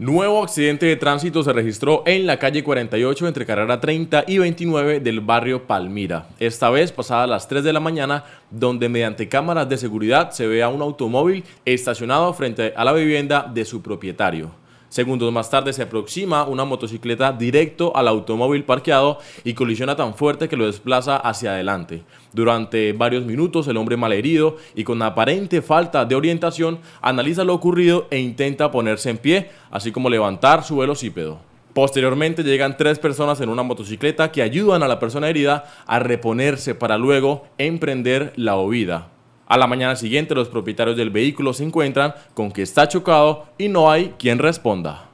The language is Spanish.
Nuevo accidente de tránsito se registró en la calle 48 entre carrera 30 y 29 del barrio Palmira, esta vez pasada las 3 de la mañana, donde mediante cámaras de seguridad se ve a un automóvil estacionado frente a la vivienda de su propietario. Segundos más tarde se aproxima una motocicleta directo al automóvil parqueado y colisiona tan fuerte que lo desplaza hacia adelante. Durante varios minutos el hombre malherido y con aparente falta de orientación analiza lo ocurrido e intenta ponerse en pie, así como levantar su velocípedo. Posteriormente llegan tres personas en una motocicleta que ayudan a la persona herida a reponerse para luego emprender la huida. A la mañana siguiente los propietarios del vehículo se encuentran con que está chocado y no hay quien responda.